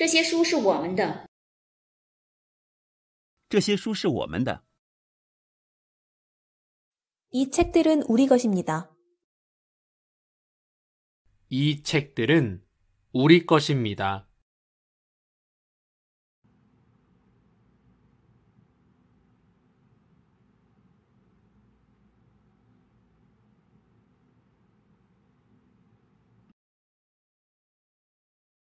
这些书是我们的。这些书是我们的。이 책들은 우리 것입니다. 이 책들은 우리 것입니다.